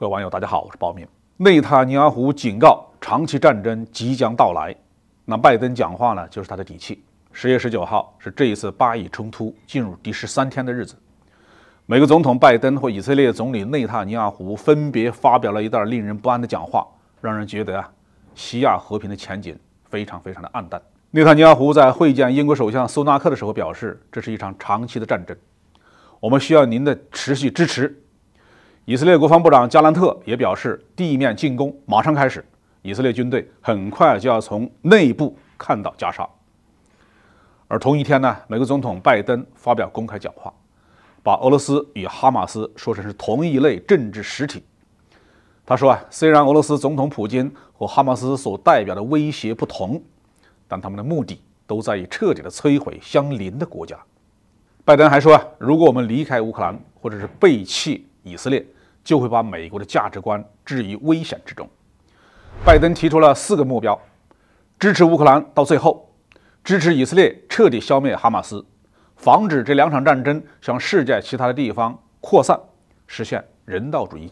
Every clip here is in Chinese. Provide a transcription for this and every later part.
各位网友，大家好，我是宝明。内塔尼亚胡警告：长期战争即将到来。那拜登讲话呢，就是他的底气。十月十九号是这一次巴以冲突进入第十三天的日子。美国总统拜登和以色列总理内塔尼亚胡分别发表了一段令人不安的讲话，让人觉得啊，西亚和平的前景非常非常的暗淡。内塔尼亚胡在会见英国首相苏纳克的时候表示：“这是一场长期的战争，我们需要您的持续支持。”以色列国防部长加兰特也表示，地面进攻马上开始，以色列军队很快就要从内部看到加沙。而同一天呢，美国总统拜登发表公开讲话，把俄罗斯与哈马斯说成是同一类政治实体。他说啊，虽然俄罗斯总统普京和哈马斯所代表的威胁不同，但他们的目的都在于彻底的摧毁相邻的国家。拜登还说啊，如果我们离开乌克兰，或者是背弃以色列，就会把美国的价值观置于危险之中。拜登提出了四个目标：支持乌克兰到最后，支持以色列彻底消灭哈马斯，防止这两场战争向世界其他的地方扩散，实现人道主义。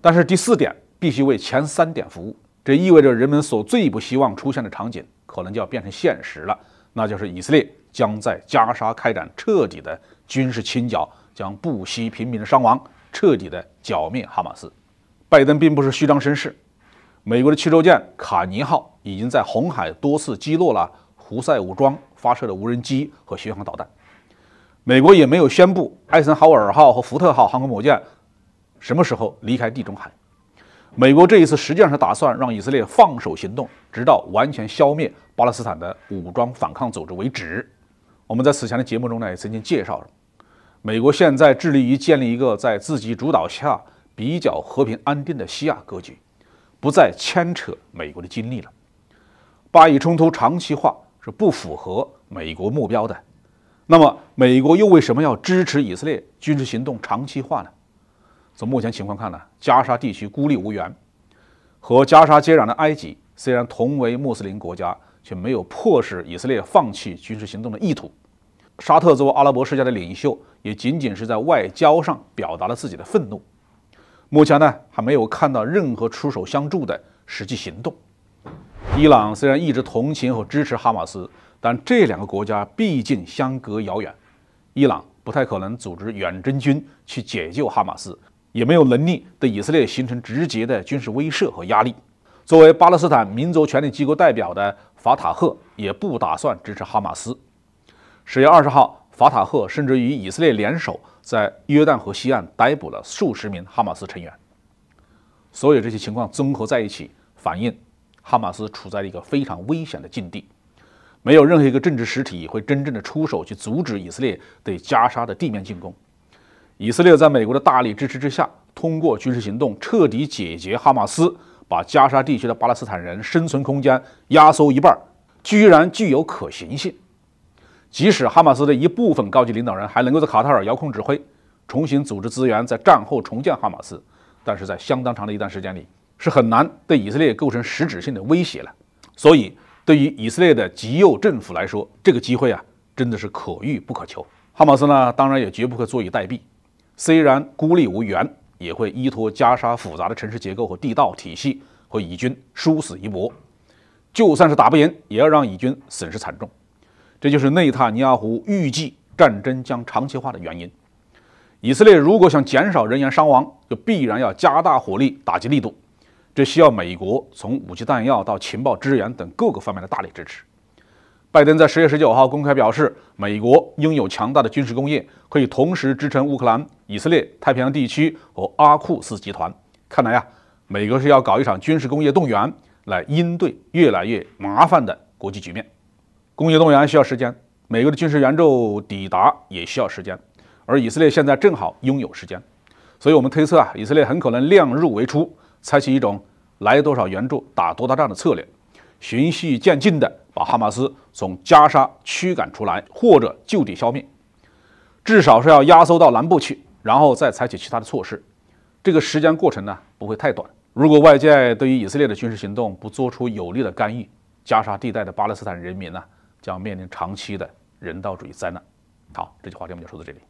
但是第四点必须为前三点服务，这意味着人们所最不希望出现的场景可能就要变成现实了，那就是以色列将在加沙开展彻底的军事清剿，将不惜平民的伤亡。彻底的剿灭哈马斯，拜登并不是虚张声势。美国的驱逐舰卡尼号已经在红海多次击落了胡塞武装发射的无人机和巡航导弹。美国也没有宣布艾森豪尔号和福特号航空母舰什么时候离开地中海。美国这一次实际上是打算让以色列放手行动，直到完全消灭巴勒斯坦的武装反抗组织为止。我们在此前的节目中呢，也曾经介绍。美国现在致力于建立一个在自己主导下比较和平安定的西亚格局，不再牵扯美国的精力了。巴以冲突长期化是不符合美国目标的。那么，美国又为什么要支持以色列军事行动长期化呢？从目前情况看呢，加沙地区孤立无援，和加沙接壤的埃及虽然同为穆斯林国家，却没有迫使以色列放弃军事行动的意图。沙特作为阿拉伯世界的领袖，也仅仅是在外交上表达了自己的愤怒。目前呢，还没有看到任何出手相助的实际行动。伊朗虽然一直同情和支持哈马斯，但这两个国家毕竟相隔遥远，伊朗不太可能组织远征军去解救哈马斯，也没有能力对以色列形成直接的军事威慑和压力。作为巴勒斯坦民族权力机构代表的法塔赫，也不打算支持哈马斯。十月二十号，法塔赫甚至与以色列联手，在约旦河西岸逮捕了数十名哈马斯成员。所有这些情况综合在一起，反映哈马斯处在一个非常危险的境地。没有任何一个政治实体会真正的出手去阻止以色列对加沙的地面进攻。以色列在美国的大力支持之下，通过军事行动彻底解决哈马斯，把加沙地区的巴勒斯坦人生存空间压缩一半，居然具有可行性。即使哈马斯的一部分高级领导人还能够在卡塔尔遥控指挥，重新组织资源，在战后重建哈马斯，但是在相当长的一段时间里，是很难对以色列构成实质性的威胁了。所以，对于以色列的极右政府来说，这个机会啊，真的是可遇不可求。哈马斯呢，当然也绝不会坐以待毙，虽然孤立无援，也会依托加沙复杂的城市结构和地道体系，和以军殊死一搏。就算是打不赢，也要让以军损失惨重。这就是内塔尼亚胡预计战争将长期化的原因。以色列如果想减少人员伤亡，就必然要加大火力打击力度，这需要美国从武器弹药到情报支援等各个方面的大力支持。拜登在十月十九号公开表示，美国拥有强大的军事工业，可以同时支撑乌克兰、以色列、太平洋地区和阿库斯集团。看来呀，美国是要搞一场军事工业动员，来应对越来越麻烦的国际局面。工业动员需要时间，美国的军事援助抵达也需要时间，而以色列现在正好拥有时间，所以我们推测啊，以色列很可能量入为出，采取一种来多少援助打多大战的策略，循序渐进地把哈马斯从加沙驱赶出来或者就地消灭，至少是要压缩到南部去，然后再采取其他的措施。这个时间过程呢不会太短。如果外界对于以色列的军事行动不做出有力的干预，加沙地带的巴勒斯坦人民呢？将面临长期的人道主义灾难。好，这句话我们就说到这里。